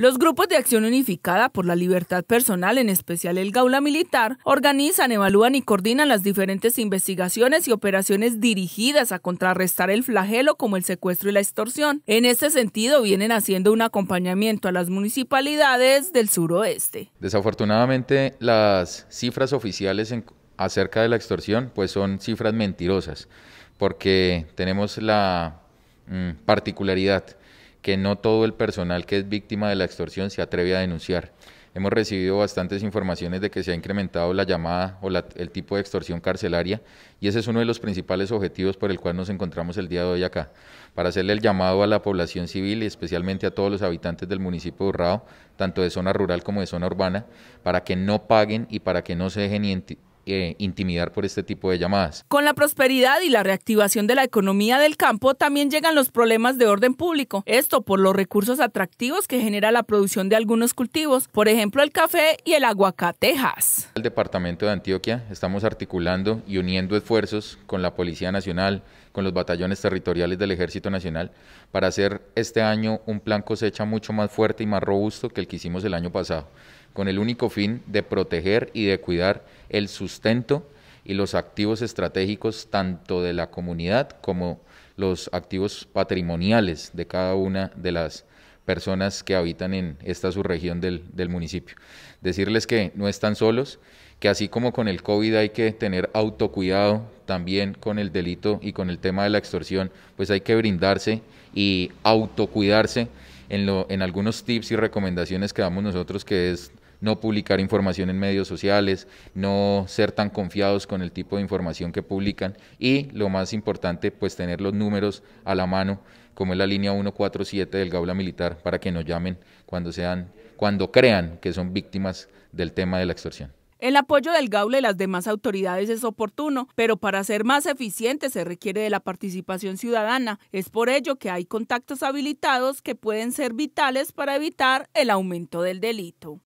Los grupos de acción unificada por la libertad personal, en especial el Gaula Militar, organizan, evalúan y coordinan las diferentes investigaciones y operaciones dirigidas a contrarrestar el flagelo como el secuestro y la extorsión. En este sentido, vienen haciendo un acompañamiento a las municipalidades del suroeste. Desafortunadamente, las cifras oficiales acerca de la extorsión pues son cifras mentirosas, porque tenemos la mm, particularidad que no todo el personal que es víctima de la extorsión se atreve a denunciar. Hemos recibido bastantes informaciones de que se ha incrementado la llamada o el tipo de extorsión carcelaria y ese es uno de los principales objetivos por el cual nos encontramos el día de hoy acá, para hacerle el llamado a la población civil y especialmente a todos los habitantes del municipio de Urrao, tanto de zona rural como de zona urbana, para que no paguen y para que no se dejen eh, intimidar por este tipo de llamadas. Con la prosperidad y la reactivación de la economía del campo también llegan los problemas de orden público. Esto por los recursos atractivos que genera la producción de algunos cultivos, por ejemplo el café y el aguacatejas. El departamento de Antioquia estamos articulando y uniendo esfuerzos con la Policía Nacional, con los batallones territoriales del Ejército Nacional para hacer este año un plan cosecha mucho más fuerte y más robusto que el que hicimos el año pasado con el único fin de proteger y de cuidar el sustento y los activos estratégicos tanto de la comunidad como los activos patrimoniales de cada una de las personas que habitan en esta subregión del, municipio. Decirles que no están solos, que así como con el COVID hay que tener autocuidado, también con el delito y con el tema de la extorsión, pues hay que brindarse y autocuidarse en, lo, en algunos tips y recomendaciones que damos nosotros, que es no publicar información en medios sociales, no ser tan confiados con el tipo de información que publican y lo más importante, pues tener los números a la mano, como es la línea 147 del Gaula Militar, para que nos llamen cuando, sean, cuando crean que son víctimas del tema de la extorsión. El apoyo del GAULA y las demás autoridades es oportuno, pero para ser más eficiente se requiere de la participación ciudadana. Es por ello que hay contactos habilitados que pueden ser vitales para evitar el aumento del delito.